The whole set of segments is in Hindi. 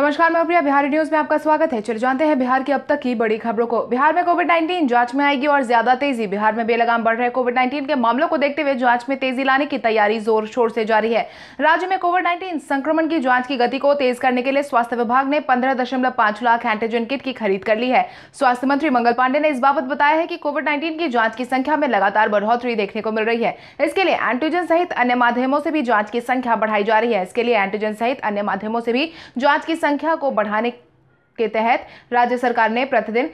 नमस्कार मैं प्रिया बिहारी न्यूज में आपका स्वागत है चले जानते हैं बिहार की अब तक की बड़ी खबरों को बिहार में कोविड 19 जांच में आएगी और ज्यादा तेजी बिहार में बेलगाम बढ़ रहे कोविड 19 के मामलों को देखते हुए जांच में तेजी लाने की तैयारी जोर शोर से जारी है राज्य में कोविड 19 संक्रमण की जाँच की गति को तेज करने के लिए स्वास्थ्य विभाग ने पंद्रह लाख एंटीजन किट की खरीद कर ली है स्वास्थ्य मंत्री मंगल पांडे ने इस बाबत बताया है की कोविड नाइन्टीन की जाँच की संख्या में लगातार बढ़ोतरी देखने को मिल रही है इसके लिए एंटीजन सहित अन्य माध्यमों से भी जाँच की संख्या बढ़ाई जा रही है इसके लिए एंटीजन सहित अन्य माध्यमों से भी जाँच की संख्या को बढ़ाने के तहत राज्य सरकार ने प्रतिदिन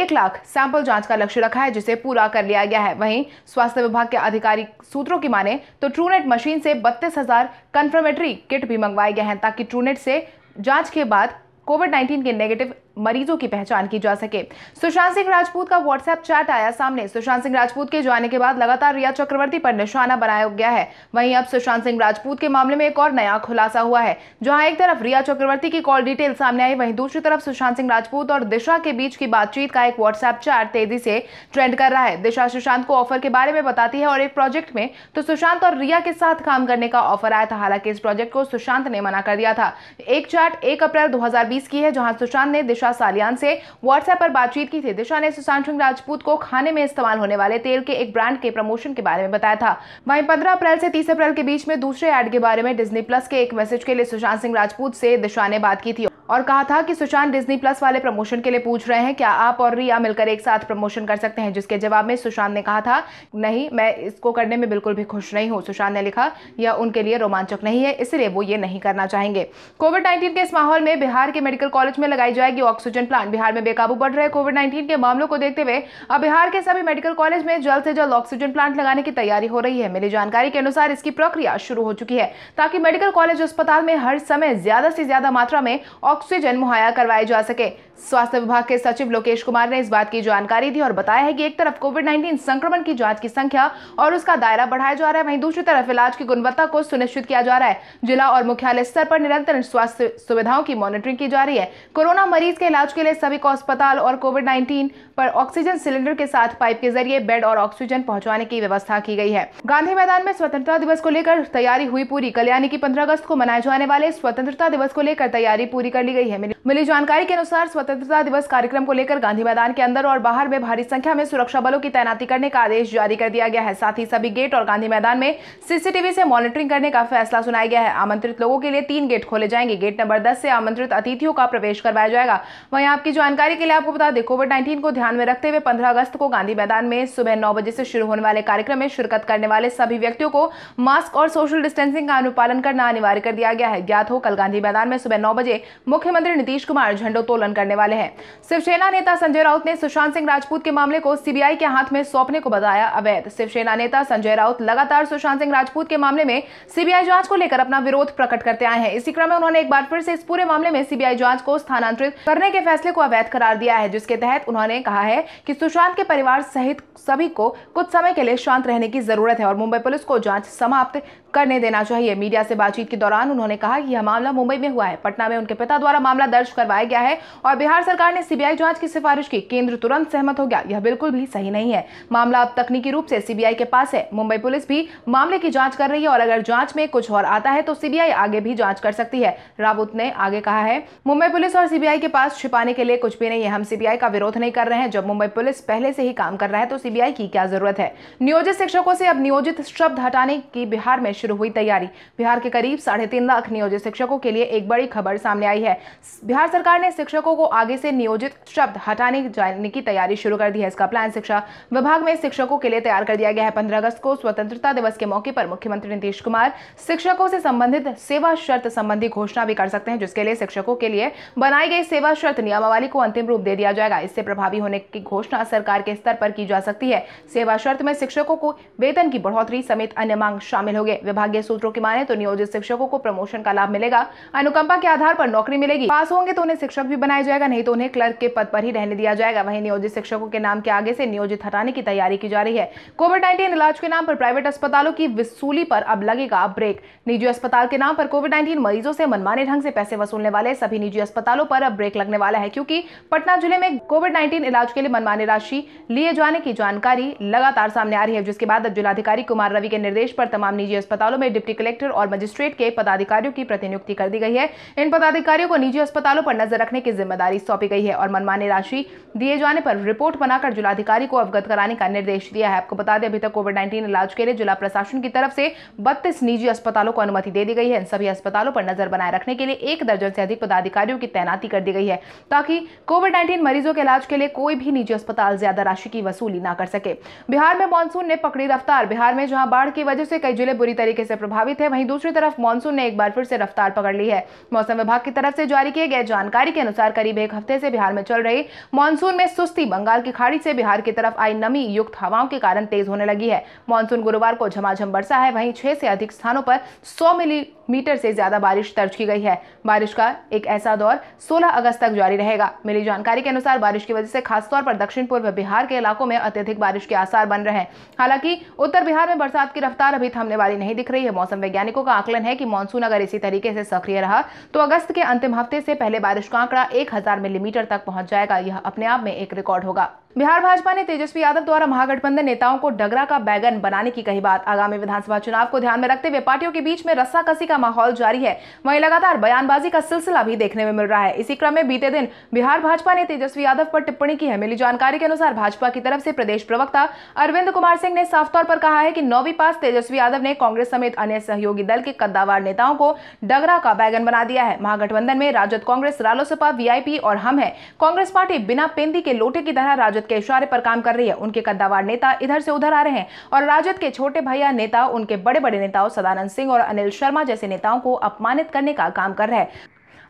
एक लाख सैंपल जांच का लक्ष्य रखा है जिसे पूरा कर लिया गया है वहीं स्वास्थ्य विभाग के आधिकारिक सूत्रों की माने तो ट्रूनेट मशीन से बत्तीस हजार कन्फर्मेटरी किट भी मंगवाए गए हैं ताकि ट्रूनेट से जांच के बाद कोविड 19 के नेगेटिव मरीजों की पहचान की जा सके सुशांत सिंह राजपूत का व्हाट्सएप चैट आया सामने सुशांत सिंह राजपूत के जाने के बाद लगातार रिया चक्रवर्ती पर निशाना बनाया गया है वहीं अब सुशांत सिंह राजपूत के मामले में एक और नया खुलासा हुआ है जहां एक तरफ रिया चक्रवर्ती की कॉल डिटेल सामने आई वहीं दूसरी तरफ सुशांत सिंह राजपूत और दिशा के बीच की बातचीत का एक व्हाट्सएप चैट तेजी से ट्रेंड कर रहा है दिशा सुशांत को ऑफर के बारे में बताती है और एक प्रोजेक्ट में तो सुशांत और रिया के साथ काम करने का ऑफर आया था हालांकि इस प्रोजेक्ट को सुशांत ने मना कर दिया था एक चैट एक अप्रैल 2020 की है जहां सुशांत ने दिशा दिशा सालियान से व्हाट्सएप पर बातचीत की थी दिशा ने सुशांत सिंह राजपूत को खाने में इस्तेमाल होने वाले तेल के एक ब्रांड के प्रमोशन के बारे में बताया था वहीं पंद्रह अप्रैल से तीस अप्रैल के बीच में दूसरे एड के बारे में डिजनी प्लस के एक मैसेज के लिए सुशांत सिंह राजपूत से दिशा ने बात की थी और कहा था कि सुशांत डिज्नी प्लस वाले प्रमोशन के लिए पूछ रहे हैं क्या आप और रिया मिलकर एक साथ प्रमोशन कर सकते हैं जिसके जवाब में सुशांत ने कहा था नहीं मैं इसको करने में बिल्कुल भी खुश नहीं हूं सुशांत ने लिखा यह उनके लिए रोमांचक नहीं है इसलिए वो ये नहीं करना चाहेंगे कोविड नाइन्टीन के इस माहौल में बिहार के मेडिकल कॉलेज में लगाई जाएगी ऑक्सीजन प्लांट बिहार में बेकाबू बढ़ रहे कोविड नाइन्टीन के मामलों को देखते हुए अब बिहार के सभी मेडिकल कॉलेज में जल्द से जल्द ऑक्सीजन प्लांट लगाने की तैयारी हो रही है मिली जानकारी के अनुसार इसकी प्रक्रिया शुरू हो चुकी है ताकि मेडिकल कॉलेज अस्पताल में हर समय ज्यादा से ज्यादा मात्रा में ऑक्सीजन मुहैया करवाई जा सके स्वास्थ्य विभाग के सचिव लोकेश कुमार ने इस बात की जानकारी दी और बताया है कि एक तरफ कोविड 19 संक्रमण की जांच की संख्या और उसका दायरा बढ़ाया जा रहा है वहीं दूसरी तरफ इलाज की गुणवत्ता को सुनिश्चित किया जा रहा है जिला और मुख्यालय स्तर पर निरंतर स्वास्थ्य सुविधाओं की मॉनिटरिंग की जा रही है कोरोना मरीज के इलाज के लिए सभी को अस्पताल और कोविड नाइन्टीन पर ऑक्सीजन सिलेंडर के साथ पाइप के जरिए बेड और ऑक्सीजन पहुंचाने की व्यवस्था की गई है गांधी मैदान में स्वतंत्रता दिवस को लेकर तैयारी हुई पूरी कल यानी की पंद्रह अगस्त को मनाए जाने वाले स्वतंत्रता दिवस को लेकर तैयारी पूरी कर ली गई है मिली जानकारी के अनुसार स्वतंत्रता दिवस कार्यक्रम को लेकर गांधी मैदान के अंदर और बाहर में भारी संख्या में सुरक्षा बलों की तैनाती करने का आदेश जारी कर दिया गया है साथ ही सभी गेट और गांधी मैदान में सीसीटीवी से मॉनिटरिंग करने का फैसला सुनाया गया है आमंत्रित लोगों के लिए तीन गेट खोले जाएंगे गेट नंबर दस से आमंत्रित अतिथियों का प्रवेश करवाया जाएगा वहीं आपकी जानकारी के लिए आपको बता दें कोविड नाइन्टीन को ध्यान में रखते हुए पंद्रह अगस्त को गांधी मैदान में सुबह नौ बजे से शुरू होने वाले कार्यक्रम में शिरकत करने वाले सभी व्यक्तियों को मास्क और सोशल डिस्टेंसिंग का अनुपालन करना अनिवार्य कर दिया गया है ज्ञात हो कल गांधी मैदान में सुबह नौ बजे मुख्यमंत्री नीतीश कुमार झंडोत्तोलन करने करने वाले हैं शिवसेना नेता संजय राउत ने सुशांत सिंह राजपूत के मामले को सीबीआई के हाथ में सौंपने को बताया अवैध शिवसेना नेता संजय राउत लगातार सुशांत सिंह राजपूत के मामले में सीबीआई जांच को लेकर अपना विरोध प्रकट करते आए हैं इसी क्रम में उन्होंने एक बार फिर से इस पूरे मामले में सीबीआई जांच को स्थानांतरित करने के फैसले को अवैध करार दिया है जिसके तहत उन्होंने कहा है कि सुशांत के परिवार सहित सभी को कुछ समय के लिए शांत रहने की जरूरत है और मुंबई पुलिस को जांच समाप्त करने देना चाहिए मीडिया से बातचीत के दौरान उन्होंने कहा कि यह मामला मुंबई में हुआ है पटना में उनके पिता द्वारा मामला दर्ज करवाया गया है और बिहार सरकार ने सीबीआई जांच की सिफारिश की केंद्र तुरंत सहमत हो गया यह बिल्कुल भी सही नहीं है मामला अब तकनीकी रूप से सीबीआई के पास है मुंबई पुलिस भी मामले की जांच कर रही है और अगर जांच में कुछ और आता है तो सीबीआई आगे भी जांच कर सकती है रावत ने आगे कहा है मुंबई पुलिस और सीबीआई के पास छिपाने के लिए कुछ भी नहीं है हम सीबीआई का विरोध नहीं कर रहे हैं जब मुंबई पुलिस पहले से ही काम कर रहा है तो सीबीआई की क्या जरूरत है नियोजित शिक्षकों से अब नियोजित शब्द हटाने की बिहार में शुरू हुई तैयारी बिहार के करीब साढ़े तीन लाख नियोजित शिक्षकों के लिए एक बड़ी खबर सामने आई है बिहार सरकार ने शिक्षकों को आगे से नियोजित शब्द हटाने जाने की तैयारी शुरू कर दी है इसका प्लान शिक्षा विभाग में शिक्षकों के लिए तैयार कर दिया गया है पंद्रह अगस्त को स्वतंत्रता दिवस के मौके पर मुख्यमंत्री नीतीश कुमार शिक्षकों से संबंधित सेवा शर्त संबंधी घोषणा भी कर सकते हैं जिसके लिए शिक्षकों के लिए बनाई गई सेवा शर्त नियमावली को अंतिम रूप दे दिया जाएगा इससे प्रभावी होने की घोषणा सरकार के स्तर पर की जा सकती है सेवा शर्त में शिक्षकों को वेतन की बढ़ोतरी समेत अन्य मांग शामिल होगी विभागीय सूत्रों की माने तो नियोजित शिक्षकों को प्रमोशन का लाभ मिलेगा अनुकंपा के आधार पर नौकरी मिलेगी पास होंगे तो उन्हें शिक्षक भी बनाया जाएगा जाएगा नहीं तो उन्हें क्लर्क के पद पर ही रहने दिया जाएगा वहीं नियोजित शिक्षकों के नाम के आगे से नियोजित हटाने की तैयारी की जा रही है कोविड नाइन्टीन इलाज के नाम पर प्राइवेट अस्पतालों की वसूली पर अब लगेगा ब्रेक निजी अस्पताल के नाम पर कोविड नाइन्टीन मरीजों से मनमाने ढंग से पैसे वसूलने वाले सभी निजी अस्पतालों पर अब ब्रेक लगने वाला है क्योंकि पटना जिले में कोविड नाइन्टीन इलाज के लिए मनमाने राशि लिए जाने की जानकारी लगातार सामने आ रही है जिसके बाद अब जिलाधिकारी कुमार रवि के निर्देश पर तमाम निजी अस्पतालों में डिप्टी कलेक्टर और मजिस्ट्रेट के पदाधिकारियों की प्रतिनियुक्ति कर दी गई है इन पदाधिकारियों को निजी अस्पतालों पर नजर रखने की जिम्मेदारी फाइल सौंपी गई है और मनमानी राशि दिए जाने पर रिपोर्ट बनाकर जिलाधिकारी को अवगत कराने का निर्देश दिया है आपको बता दें अभी तक कोविड नाइन्टीन इलाज के लिए जिला प्रशासन की तरफ से बत्तीस निजी अस्पतालों को अनुमति दे दी गई है इन सभी अस्पतालों पर नजर बनाए रखने के लिए एक दर्जन से अधिक पदाधिकारियों की तैनाती कर दी गई है ताकि कोविड नाइन्टीन मरीजों के इलाज के लिए कोई भी निजी अस्पताल ज्यादा राशि की वसूली ना कर सके बिहार में मानसून ने पकड़ी रफ्तार बिहार में जहां बाढ़ की वजह से कई जिले बुरी तरीके से प्रभावित है वहीं दूसरी तरफ मानसून ने एक बार फिर से रफ्तार पकड़ ली है मौसम विभाग की तरफ से जारी किए गए जानकारी के अनुसार करीब करीब एक हफ्ते से बिहार में चल रही मानसून में सुस्ती बंगाल की खाड़ी से बिहार की तरफ आई नमी युक्त हवाओं के कारण तेज होने लगी है मानसून गुरुवार को झमाझम बरसा है वहीं छह से अधिक स्थानों पर सौ मिलीमीटर से ज्यादा बारिश दर्ज की गई है बारिश का एक ऐसा दौर सोलह अगस्त तक जारी रहेगा मिली जानकारी के अनुसार बारिश की वजह से खासतौर पर दक्षिण पूर्व बिहार के इलाकों में अत्यधिक बारिश के आसार बन रहे हैं हालांकि उत्तर बिहार में बरसात की रफ्तार अभी थमने वाली नहीं दिख रही है मौसम वैज्ञानिकों का आकलन है कि मानसून अगर इसी तरीके से सक्रिय रहा तो अगस्त के अंतिम हफ्ते से पहले बारिश का आंकड़ा एक हजार मिलीमीटर तक पहुंच जाएगा यह अपने आप में एक रिकॉर्ड होगा बिहार भाजपा ने तेजस्वी यादव द्वारा महागठबंधन नेताओं को डगरा का बैगन बनाने की कही बात आगामी विधानसभा चुनाव को ध्यान में रखते हुए पार्टियों के बीच में रस्साकसी का माहौल जारी है वहीं लगातार बयानबाजी का सिलसिला भी देखने में मिल रहा है इसी क्रम में बीते दिन बिहार भाजपा ने तेजस्वी यादव पर टिप्पणी की है मिली जानकारी के अनुसार भाजपा की तरफ से प्रदेश प्रवक्ता अरविंद कुमार सिंह ने साफ तौर पर कहा है कि नौवीं पास तेजस्वी यादव ने कांग्रेस समेत अन्य सहयोगी दल के कद्दावार नेताओं को डगरा का बैगन बना दिया है महागठबंधन में राजद कांग्रेस रालोसपा वीआईपी बीजेपी और हम है कांग्रेस पार्टी बिना पेंदी के लोटे की तरह राजद के इशारे पर काम कर रही है उनके कद्दावार नेता इधर से उधर आ रहे हैं और राजद के छोटे भैया नेता उनके बड़े बड़े नेताओं सदानंद सिंह और अनिल शर्मा जैसे नेताओं को अपमानित करने का काम कर रहे हैं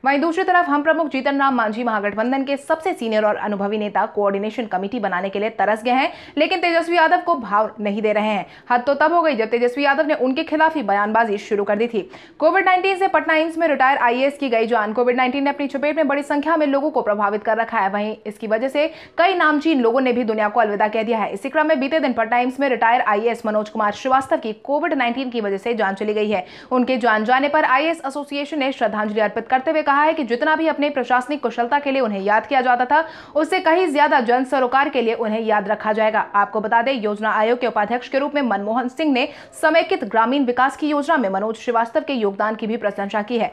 वहीं दूसरी तरफ हम प्रमुख जीतन राम मांझी महागठबंधन के सबसे सीनियर और अनुभवी नेता कोऑर्डिनेशन कमेटी बनाने के लिए तरस गए हैं लेकिन तेजस्वी यादव को भाव नहीं दे रहे हैं हद तो तब हो गई जब तेजस्वी यादव ने उनके खिलाफ ही बयानबाजी शुरू कर दी थी कोविड नाइन्टीन से पटना एम्स में रिटायर आईएएस की गई जान कोविड नाइन्टीन ने अपनी चपेट में बड़ी संख्या में लोगों को प्रभावित कर रखा है वहीं इसकी वजह से कई नामचीन लोगों ने भी दुनिया को अलविदा कह दिया है इसी क्रम में बीते दिन पटना एम्स में रिटायर आईएएस मनोज कुमार श्रीवास्तव की कोविड नाइन्टीन की वजह से जान चली गई है उनके जान जाने पर आई एसोसिएशन ने श्रद्धांजलि अर्पित करते हुए कहा कहा है कि जितना भी अपने प्रशासनिक कुशलता के लिए उन्हें याद किया जाता था उससे कहीं ज्यादा जन सरोकार के लिए उन्हें याद रखा जाएगा आपको बता दें योजना आयोग के उपाध्यक्ष के रूप में मनमोहन सिंह ने समेकित ग्रामीण विकास की योजना में मनोज श्रीवास्तव के योगदान की भी प्रशंसा की है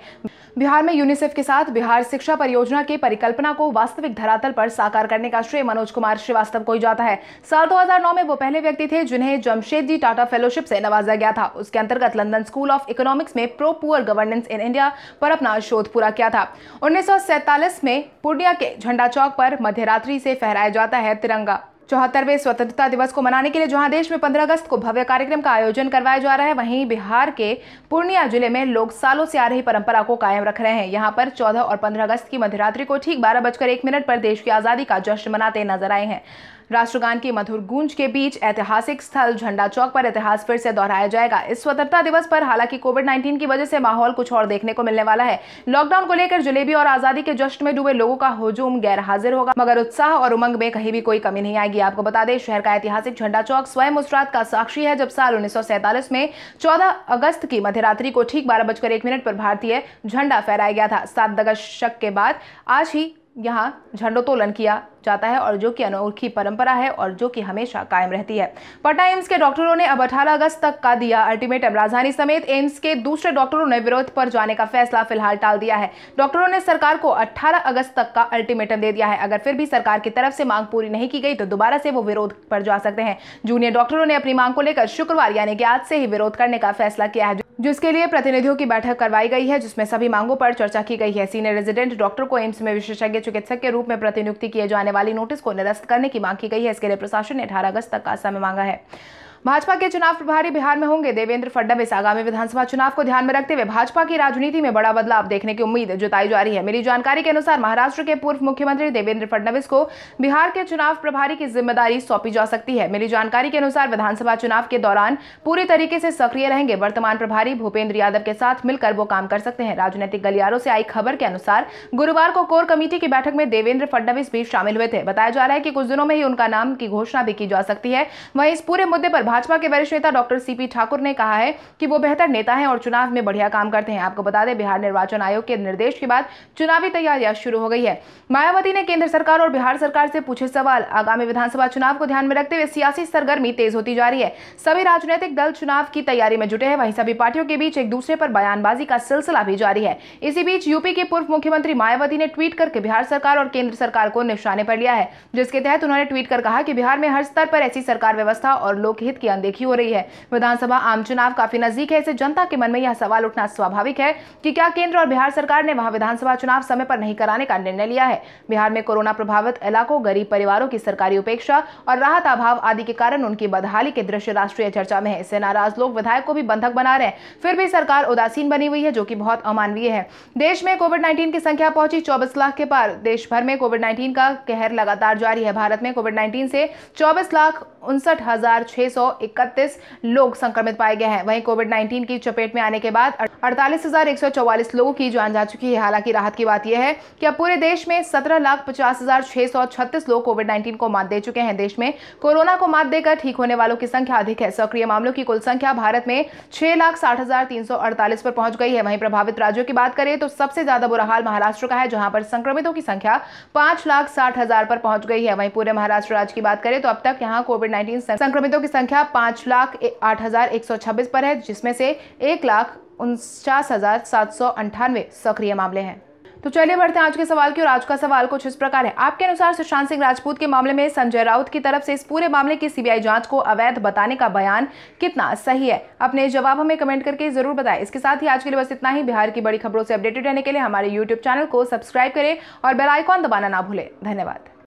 बिहार में यूनिसेफ के साथ बिहार शिक्षा परियोजना की परिकल्पना को वास्तविक धरातल पर साकार करने का श्रेय मनोज कुमार श्रीवास्तव को ही जाता है साल 2009 में वो पहले व्यक्ति थे जिन्हें जमशेद जी टाटा फेलोशिप से नवाजा गया था उसके अंतर्गत लंदन स्कूल ऑफ इकोनॉमिक्स में pro poor governance in India पर अपना शोध पूरा किया किया था उन्नीस में पूर्णिया के झंडा चौक पर मध्यरात्रि से फहराया जाता है तिरंगा चौहत्तरवें स्वतंत्रता दिवस को मनाने के लिए जहां देश में 15 अगस्त को भव्य कार्यक्रम का आयोजन करवाया जा रहा है वहीं बिहार के पूर्णिया जिले में लोग सालों से आ रही परंपरा को कायम रख रहे हैं यहां पर 14 और 15 अगस्त की मध्यरात्रि को ठीक बारह बजकर एक मिनट पर देश की आज़ादी का जश्न मनाते नजर आए हैं राष्ट्रगान की मधुर गूंज के बीच ऐतिहासिक स्थल झंडा चौक पर इतिहास फिर से दोहराया जाएगा इस स्वतंत्रता दिवस पर हालांकि कोविड नाइन्टीन की वजह से माहौल कुछ और देखने को मिलने वाला है लॉकडाउन को लेकर जलेबी और आजादी के जश्न में डूबे लोगों का हजूम गैर हाजिर होगा मगर उत्साह और उमंग में कहीं भी कोई कमी नहीं आएगी आपको बता दें शहर का ऐतिहासिक झंडा चौक स्वयं उस का साक्षी है जब साल उन्नीस में चौदह अगस्त की मध्यरात्रि को ठीक बारह बजकर एक मिनट पर भारतीय झंडा फहराया गया था सात दशक के बाद आज ही यहाँ झंडोत्तोलन किया जाता है और जो कि अनोखी परंपरा है और जो कि हमेशा कायम रहती है पटना एम्स के डॉक्टरों ने अब अठारह अगस्त तक का दिया अल्टीमेटम राजधानी समेत एम्स के दूसरे डॉक्टरों ने विरोध पर जाने का फैसला फिलहाल टाल दिया है डॉक्टरों ने सरकार को अट्ठारह अगस्त तक का अल्टीमेटम दे दिया है अगर फिर भी सरकार की तरफ से मांग पूरी नहीं की गई तो दोबारा से वो विरोध पर जा सकते हैं जूनियर डॉक्टरों ने अपनी मांग को लेकर शुक्रवार यानी कि आज से ही विरोध करने का फैसला किया है जिसके लिए प्रतिनिधियों की बैठक करवाई गई है जिसमें सभी मांगों पर चर्चा की गई है सीनियर रेजिडेंट डॉक्टर को एम्स में विशेषज्ञ चिकित्सक के रूप में प्रतिनियुक्ति किए जाने वाली नोटिस को निरस्त करने की मांग की गई है इसके लिए प्रशासन ने अठारह अगस्त तक का समय मांगा है भाजपा के चुनाव प्रभारी बिहार में होंगे देवेंद्र फडणवीस आगामी विधानसभा चुनाव को ध्यान में रखते हुए भाजपा की राजनीति में बड़ा बदलाव देखने की उम्मीद जताई जा रही है मिली जानकारी के अनुसार महाराष्ट्र के पूर्व मुख्यमंत्री देवेंद्र फडणवीस को बिहार के चुनाव प्रभारी की जिम्मेदारी सौंपी जा सकती है मिली जानकारी के अनुसार विधानसभा चुनाव के दौरान पूरी तरीके से सक्रिय रहेंगे वर्तमान प्रभारी भूपेंद्र यादव के साथ मिलकर वो काम कर सकते हैं राजनीतिक गलियारों से आई खबर के अनुसार गुरुवार को कोर कमेटी की बैठक में देवेंद्र फडणवीस भी शामिल हुए थे बताया जा रहा है कि कुछ दिनों में ही उनका नाम की घोषणा भी की जा सकती है वहीं इस पूरे मुद्दे पर भाजपा के वरिष्ठ नेता डॉक्टर सीपी ठाकुर ने कहा है कि वो बेहतर नेता हैं और चुनाव में बढ़िया काम करते हैं आपको बता दें बिहार निर्वाचन आयोग के निर्देश के बाद चुनावी तैयारियां शुरू हो गई है मायावती ने केंद्र सरकार और बिहार सरकार से पूछे सवाल आगामी विधानसभा चुनाव को ध्यान में रखते हुए सियासी सरगर्मी तेज होती जा रही है सभी राजनीतिक दल चुनाव की तैयारी में जुटे हैं वहीं सभी पार्टियों के बीच एक दूसरे पर बयानबाजी का सिलसिला भी जारी है इसी बीच यूपी के पूर्व मुख्यमंत्री मायावती ने ट्वीट करके बिहार सरकार और केंद्र सरकार को निशाने पर लिया है जिसके तहत उन्होंने ट्वीट कर कहा कि बिहार में हर स्तर पर ऐसी सरकार व्यवस्था और लोकहित की अनदेखी हो रही है विधानसभा आम चुनाव काफी नजदीक है इसे जनता के मन में यह सवाल उठना स्वाभाविक है कि क्या केंद्र और बिहार सरकार ने वहां विधानसभा चुनाव समय पर नहीं कराने का निर्णय लिया है बिहार में कोरोना प्रभावित इलाकों गरीब परिवारों की सरकारी उपेक्षा और राहत अभाव आदि के कारण उनकी बदहाली के दृश्य राष्ट्रीय चर्चा में है इससे नाराज लोग विधायक को भी बंधक बना रहे हैं फिर भी सरकार उदासीन बनी हुई है जो की बहुत अमानवीय है देश में कोविड नाइन्टीन की संख्या पहुंची चौबीस लाख के पार देश भर में कोविड नाइन्टीन का कहर लगातार जारी है भारत में कोविड नाइन्टीन से चौबीस लाख उनसठ हजार छह सौ 131 लोग संक्रमित पाए गए हैं वहीं कोविड 19 की चपेट में आने के बाद अड़तालीस लोगों की जान जा चुकी है हालांकि राहत की बात यह है कि अब पूरे देश में सत्रह लाख पचास हजार छह सौ छत्तीस लोग कोविड 19 को मात दे चुके हैं देश में कोरोना को मात देकर ठीक होने वालों की संख्या अधिक है सक्रिय मामलों की कुल संख्या भारत में छह लाख साठ हजार तीन सौ अड़तालीस पर पहुंच गई है वहीं प्रभावित राज्यों की बात करें तो सबसे ज्यादा बुरा हाल महाराष्ट्र का है जहां पर संक्रमितों की संख्या पांच लाख साठ हजार पर पहुंच गई है वहीं पूरे महाराष्ट्र राज्य की बात करें तो अब तक यहाँ कोविड नाइन्टीन संक्रमितों की संख्या रुपया पाँच लाख आठ हज़ार एक सौ छब्बीस पर है जिसमें से एक लाख उनचास हज़ार सात सौ अंठानवे सक्रिय मामले हैं तो चलिए बढ़ते हैं आज के सवाल की और आज का सवाल कुछ इस प्रकार है आपके अनुसार सुशांत सिंह राजपूत के मामले में संजय राउत की तरफ से इस पूरे मामले की सीबीआई जांच को अवैध बताने का बयान कितना सही है अपने जवाब हमें कमेंट करके जरूर बताएं इसके साथ ही आज के लिए बस इतना ही बिहार की बड़ी खबरों से अपडेटेड रहने के लिए हमारे यूट्यूब चैनल को सब्सक्राइब करें और बेलाइकॉन दबाना ना भूलें धन्यवाद